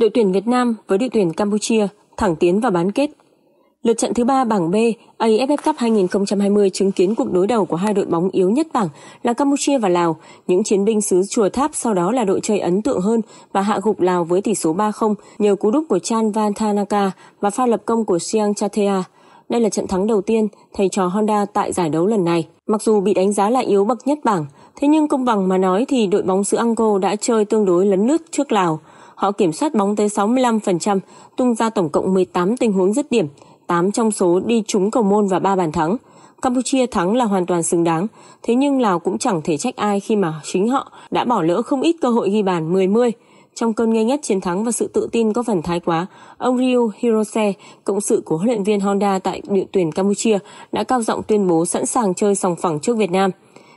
đội tuyển Việt Nam với đội tuyển Campuchia thẳng tiến vào bán kết. Lượt trận thứ ba bảng B AFF Cup 2020 chứng kiến cuộc đối đầu của hai đội bóng yếu nhất bảng là Campuchia và Lào. Những chiến binh xứ Chùa Tháp sau đó là đội chơi ấn tượng hơn và hạ gục Lào với tỷ số 3-0 nhờ cú đúc của Chan Van Thanaka và pha lập công của Siang Chathea. Đây là trận thắng đầu tiên thầy trò Honda tại giải đấu lần này. Mặc dù bị đánh giá là yếu bậc nhất bảng, thế nhưng công bằng mà nói thì đội bóng xứ Ango đã chơi tương đối lấn lướt trước Lào – Họ kiểm soát bóng tới 65%, tung ra tổng cộng 18 tình huống dứt điểm, 8 trong số đi trúng cầu môn và 3 bàn thắng. Campuchia thắng là hoàn toàn xứng đáng, thế nhưng Lào cũng chẳng thể trách ai khi mà chính họ đã bỏ lỡ không ít cơ hội ghi bàn 10-10. Trong cơn ngây ngất chiến thắng và sự tự tin có phần thái quá, ông Ryu Hirose, cộng sự của huấn luyện viên Honda tại đội tuyển Campuchia, đã cao giọng tuyên bố sẵn sàng chơi sòng phẳng trước Việt Nam.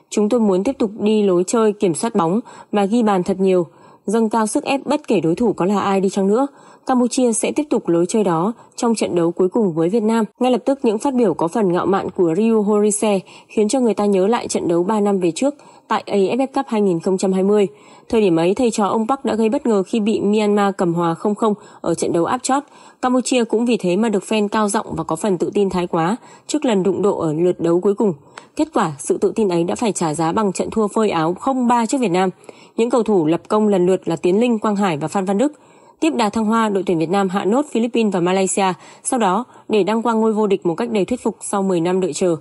Chúng tôi muốn tiếp tục đi lối chơi kiểm soát bóng và ghi bàn thật nhiều, dâng cao sức ép bất kể đối thủ có là ai đi chăng nữa. Campuchia sẽ tiếp tục lối chơi đó trong trận đấu cuối cùng với Việt Nam. Ngay lập tức những phát biểu có phần ngạo mạn của Ryu Horise khiến cho người ta nhớ lại trận đấu 3 năm về trước tại AFF Cup 2020. Thời điểm ấy, thầy trò ông Park đã gây bất ngờ khi bị Myanmar cầm hòa 0-0 ở trận đấu áp chót. Campuchia cũng vì thế mà được fan cao giọng và có phần tự tin thái quá trước lần đụng độ ở lượt đấu cuối cùng. Kết quả, sự tự tin ấy đã phải trả giá bằng trận thua phơi áo 0-3 trước Việt Nam. Những cầu thủ lập công lần lượt lượt là Tiến Linh, Quang Hải và Phan Văn Đức. Tiếp Đà Thăng Hoa, đội tuyển Việt Nam hạ nốt Philippines và Malaysia, sau đó để đăng quang ngôi vô địch một cách đầy thuyết phục sau 10 năm đợi chờ.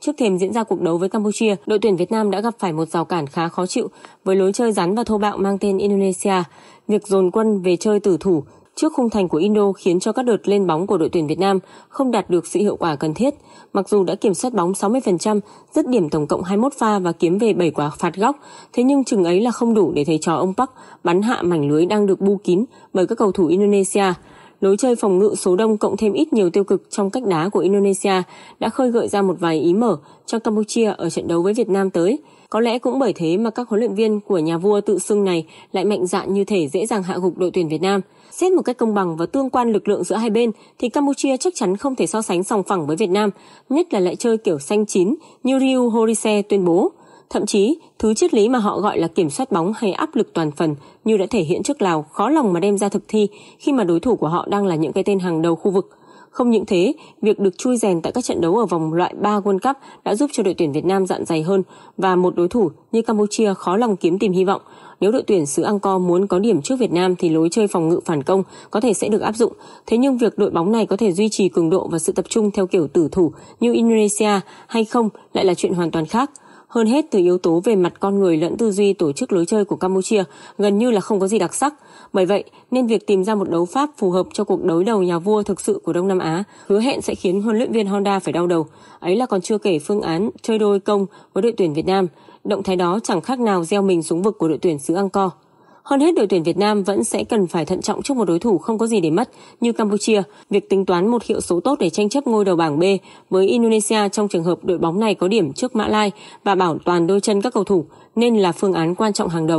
Trước thềm diễn ra cuộc đấu với Campuchia, đội tuyển Việt Nam đã gặp phải một rào cản khá khó chịu với lối chơi rắn và thô bạo mang tên Indonesia. Việc dồn quân về chơi tử thủ trước khung thành của Indo khiến cho các đợt lên bóng của đội tuyển Việt Nam không đạt được sự hiệu quả cần thiết. Mặc dù đã kiểm soát bóng 60%, dứt điểm tổng cộng 21 pha và kiếm về 7 quả phạt góc, thế nhưng chừng ấy là không đủ để thầy trò ông Park bắn hạ mảnh lưới đang được bu kín bởi các cầu thủ Indonesia lối chơi phòng ngự số đông cộng thêm ít nhiều tiêu cực trong cách đá của Indonesia đã khơi gợi ra một vài ý mở cho Campuchia ở trận đấu với Việt Nam tới. Có lẽ cũng bởi thế mà các huấn luyện viên của nhà vua tự xưng này lại mạnh dạn như thể dễ dàng hạ gục đội tuyển Việt Nam. Xét một cách công bằng và tương quan lực lượng giữa hai bên thì Campuchia chắc chắn không thể so sánh sòng phẳng với Việt Nam, nhất là lại chơi kiểu xanh chín như Ryu Horise tuyên bố. Thậm chí, thứ triết lý mà họ gọi là kiểm soát bóng hay áp lực toàn phần như đã thể hiện trước Lào khó lòng mà đem ra thực thi khi mà đối thủ của họ đang là những cái tên hàng đầu khu vực. Không những thế, việc được chui rèn tại các trận đấu ở vòng loại 3 World Cup đã giúp cho đội tuyển Việt Nam dạn dày hơn và một đối thủ như Campuchia khó lòng kiếm tìm hy vọng. Nếu đội tuyển xứ Angkor muốn có điểm trước Việt Nam thì lối chơi phòng ngự phản công có thể sẽ được áp dụng. Thế nhưng việc đội bóng này có thể duy trì cường độ và sự tập trung theo kiểu tử thủ như Indonesia hay không lại là chuyện hoàn toàn khác hơn hết từ yếu tố về mặt con người lẫn tư duy tổ chức lối chơi của Campuchia gần như là không có gì đặc sắc. Bởi vậy, nên việc tìm ra một đấu pháp phù hợp cho cuộc đối đầu nhà vua thực sự của Đông Nam Á hứa hẹn sẽ khiến huấn luyện viên Honda phải đau đầu. Ấy là còn chưa kể phương án chơi đôi công với đội tuyển Việt Nam. Động thái đó chẳng khác nào gieo mình xuống vực của đội tuyển xứ Angkor. Hơn hết đội tuyển Việt Nam vẫn sẽ cần phải thận trọng trước một đối thủ không có gì để mất như Campuchia. Việc tính toán một hiệu số tốt để tranh chấp ngôi đầu bảng B với Indonesia trong trường hợp đội bóng này có điểm trước Mã Lai và bảo toàn đôi chân các cầu thủ nên là phương án quan trọng hàng đầu.